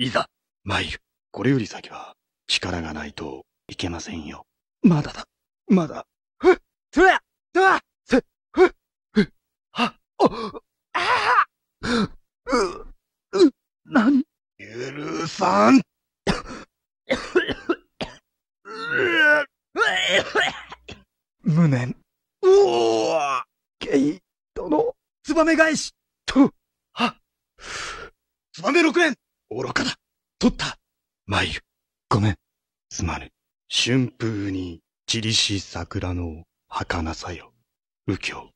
いざ、参る。これより先は、力がないといけませんよ。まだだ。まだ。ふっ、そや、そや、せ、ふっ、ふっ、は、お、あはう、う、なに許さん。無念。うおぉケイ殿、ツバメ返しと、は、ツバメ六連愚かだ。取った参る。ごめん。すまぬ。春風に散りし桜の儚さよ。右京。